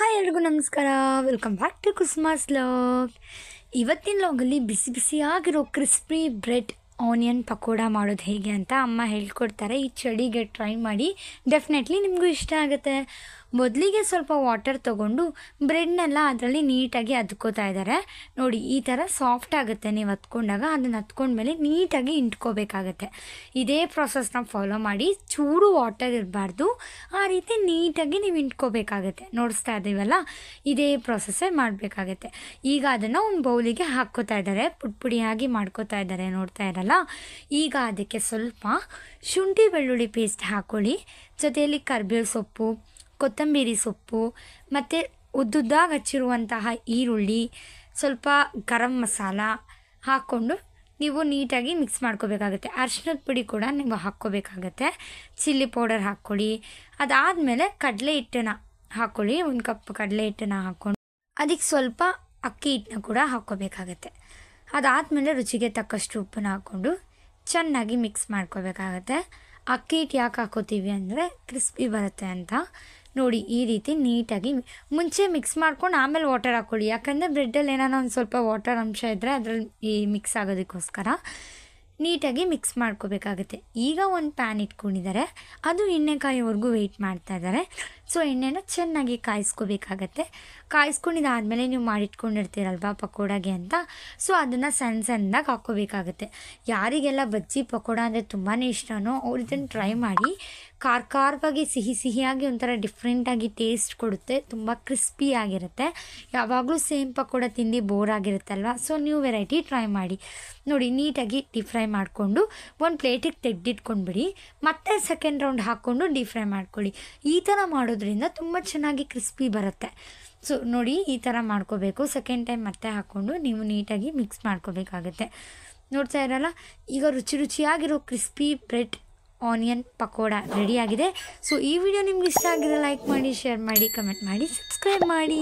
hi ಎಲ್ರಿಗೂ ನಮಸ್ಕಾರ welcome back to Christmas log ಇವತ್ತಿನ ಲಾಗಲ್ಲಿ ಬಿಸಿ ಬಿಸಿಯಾಗಿರೋ ಕ್ರಿಸ್ಪಿ ಬ್ರೆಡ್ ಆನಿಯನ್ ಪಕೋಡ ಮಾಡೋದು ಹೇಗೆ ಅಂತ ಅಮ್ಮ ಹೇಳ್ಕೊಡ್ತಾರೆ ಈ ಚಳಿಗೆ ಟ್ರೈ ಮಾಡಿ ಡೆಫಿನೆಟ್ಲಿ ನಿಮಗೂ ಇಷ್ಟ ಆಗುತ್ತೆ ಮೊದಲಿಗೆ ಸ್ವಲ್ಪ ವಾಟರ್ ತಗೊಂಡು ಬ್ರೆಡ್ನೆಲ್ಲ ಅದರಲ್ಲಿ ನೀಟಾಗಿ ಹತ್ಕೋತಾ ಇದ್ದಾರೆ ನೋಡಿ ಈ ಥರ ಸಾಫ್ಟ್ ಆಗುತ್ತೆ ನೀವು ಹತ್ಕೊಂಡಾಗ ಅದನ್ನು ಹತ್ಕೊಂಡ್ಮೇಲೆ ನೀಟಾಗಿ ಇಂಟ್ಕೋಬೇಕಾಗತ್ತೆ ಇದೇ ಪ್ರೊಸೆಸ್ನ ಫಾಲೋ ಮಾಡಿ ಚೂರು ವಾಟರ್ ಇರಬಾರ್ದು ಆ ರೀತಿ ನೀಟಾಗಿ ನೀವು ಇಂಟ್ಕೋಬೇಕಾಗತ್ತೆ ನೋಡಿಸ್ತಾ ಇದ್ದೀವಲ್ಲ ಇದೇ ಪ್ರೊಸೆಸ್ಸೇ ಮಾಡಬೇಕಾಗತ್ತೆ ಈಗ ಅದನ್ನು ಒಂದು ಬೌಲಿಗೆ ಹಾಕ್ಕೋತಾ ಇದ್ದಾರೆ ಪುಟ್ ಪುಡಿಯಾಗಿ ಮಾಡ್ಕೋತಾ ಇದ್ದಾರೆ ನೋಡ್ತಾ ಇರಲ್ಲ ಈಗ ಅದಕ್ಕೆ ಸ್ವಲ್ಪ ಶುಂಠಿ ಬೆಳ್ಳುಳ್ಳಿ ಪೇಸ್ಟ್ ಹಾಕ್ಕೊಳ್ಳಿ ಜೊತೆಯಲ್ಲಿ ಕರ್ಬೇವು ಸೊಪ್ಪು ಕೊತ್ತಂಬರಿ ಸೊಪ್ಪು ಮತ್ತು ಉದ್ದುದ್ದಾಗಿ ಹಚ್ಚಿರುವಂತಹ ಈರುಳ್ಳಿ ಸ್ವಲ್ಪ ಗರಂ ಮಸಾಲ ಹಾಕ್ಕೊಂಡು ನೀವು ನೀಟಾಗಿ ಮಿಕ್ಸ್ ಮಾಡ್ಕೋಬೇಕಾಗುತ್ತೆ ಅರ್ಶಿನದ ಪುಡಿ ಕೂಡ ನೀವು ಹಾಕ್ಕೋಬೇಕಾಗತ್ತೆ ಚಿಲ್ಲಿ ಪೌಡರ್ ಹಾಕ್ಕೊಳ್ಳಿ ಅದಾದಮೇಲೆ ಕಡಲೆ ಹಿಟ್ಟನ್ನ ಹಾಕ್ಕೊಳ್ಳಿ ಒಂದು ಕಪ್ ಕಡಲೆ ಹಿಟ್ಟನ್ನು ಹಾಕ್ಕೊಂಡು ಅದಕ್ಕೆ ಸ್ವಲ್ಪ ಅಕ್ಕಿ ಹಿಟ್ಟನ್ನ ಕೂಡ ಹಾಕ್ಕೋಬೇಕಾಗತ್ತೆ ಅದಾದಮೇಲೆ ರುಚಿಗೆ ತಕ್ಕಷ್ಟು ಉಪ್ಪನ್ನ ಹಾಕ್ಕೊಂಡು ಚೆನ್ನಾಗಿ ಮಿಕ್ಸ್ ಮಾಡ್ಕೋಬೇಕಾಗತ್ತೆ ಅಕ್ಕಿ ಹಿಟ್ಟು ಯಾಕೆ ಹಾಕೋತೀವಿ ಅಂದರೆ ಕ್ರಿಸ್ಪಿ ಬರುತ್ತೆ ಅಂತ ನೋಡಿ ಈ ರೀತಿ ನೀಟಾಗಿ ಮುಂಚೆ ಮಿಕ್ಸ್ ಮಾಡ್ಕೊಂಡು ಆಮೇಲೆ ವಾಟರ್ ಹಾಕ್ಕೊಳ್ಳಿ ಯಾಕಂದರೆ ಬ್ರೆಡ್ಡಲ್ಲಿ ಏನಾರ ಒಂದು ಸ್ವಲ್ಪ ವಾಟರ್ ಅಂಶ ಇದ್ದರೆ ಅದರಲ್ಲಿ ಈ ಮಿಕ್ಸ್ ಆಗೋದಕ್ಕೋಸ್ಕರ ನೀಟಾಗಿ ಮಿಕ್ಸ್ ಮಾಡ್ಕೋಬೇಕಾಗುತ್ತೆ ಈಗ ಒಂದು ಪ್ಯಾನ್ ಇಟ್ಕೊಂಡಿದ್ದಾರೆ ಅದು ಎಣ್ಣೆಕಾಯಿವರೆಗೂ ವೆಯ್ಟ್ ಮಾಡ್ತಾ ಇದ್ದಾರೆ ಸೊ ಎಣ್ಣೆನ ಚೆನ್ನಾಗಿ ಕಾಯಿಸ್ಕೋಬೇಕಾಗತ್ತೆ ಕಾಯಿಸ್ಕೊಂಡಿದ್ದಾದಮೇಲೆ ನೀವು ಮಾಡಿಟ್ಕೊಂಡಿರ್ತೀರಲ್ವ ಪಕೋಡಾಗೆ ಅಂತ ಸೊ ಅದನ್ನು ಸಣ್ಣ ಸಣ್ಣದಾಗಿ ಹಾಕ್ಕೋಬೇಕಾಗತ್ತೆ ಯಾರಿಗೆಲ್ಲ ಬಜ್ಜಿ ಪಕೋಡ ಅಂದರೆ ತುಂಬಾ ಇಷ್ಟನೋ ಅವ್ರು ಇದನ್ನು ಟ್ರೈ ಮಾಡಿ ಖಾರ ಖಾರವಾಗಿ ಸಿಹಿ ಸಿಹಿಯಾಗಿ ಒಂಥರ ಡಿಫ್ರೆಂಟಾಗಿ ಟೇಸ್ಟ್ ಕೊಡುತ್ತೆ ತುಂಬ ಕ್ರಿಸ್ಪಿಯಾಗಿರುತ್ತೆ ಯಾವಾಗಲೂ ಸೇಮ್ ಪಕೋಡ ತಿಂದು ಬೋರ್ ಆಗಿರುತ್ತಲ್ವ ಸೊ ನೀವು ವೆರೈಟಿ ಟ್ರೈ ಮಾಡಿ ನೋಡಿ ನೀಟಾಗಿ ಡೀಪ್ ಫ್ರೈ ಮಾಡಿಕೊಂಡು ಒಂದು ಪ್ಲೇಟಿಗೆ ತೆಗ್ದಿಟ್ಕೊಂಡ್ಬಿಡಿ ಮತ್ತೆ ಸೆಕೆಂಡ್ ರೌಂಡ್ ಹಾಕ್ಕೊಂಡು ಡೀಪ್ ಫ್ರೈ ಮಾಡ್ಕೊಳ್ಳಿ ಈ ಥರ ಮಾಡೋದು ಹಾಕೋದ್ರಿಂದ ತುಂಬ ಚೆನ್ನಾಗಿ ಕ್ರಿಸ್ಪಿ ಬರುತ್ತೆ ಸೊ ನೋಡಿ ಈ ಥರ ಮಾಡ್ಕೋಬೇಕು ಸೆಕೆಂಡ್ ಟೈಮ್ ಮತ್ತೆ ಹಾಕ್ಕೊಂಡು ನೀವು ನೀಟಾಗಿ ಮಿಕ್ಸ್ ಮಾಡ್ಕೋಬೇಕಾಗುತ್ತೆ ನೋಡ್ತಾ ಇರಲ್ಲ ಈಗ ರುಚಿ ರುಚಿಯಾಗಿರೋ ಕ್ರಿಸ್ಪಿ ಬ್ರೆಡ್ ಆನಿಯನ್ ಪಕೋಡ ರೆಡಿಯಾಗಿದೆ ಸೊ ಈ ವಿಡಿಯೋ ನಿಮ್ಗೆ ಇಷ್ಟ ಆಗಿದೆ ಲೈಕ್ ಮಾಡಿ ಶೇರ್ ಮಾಡಿ ಕಮೆಂಟ್ ಮಾಡಿ ಸಬ್ಸ್ಕ್ರೈಬ್ ಮಾಡಿ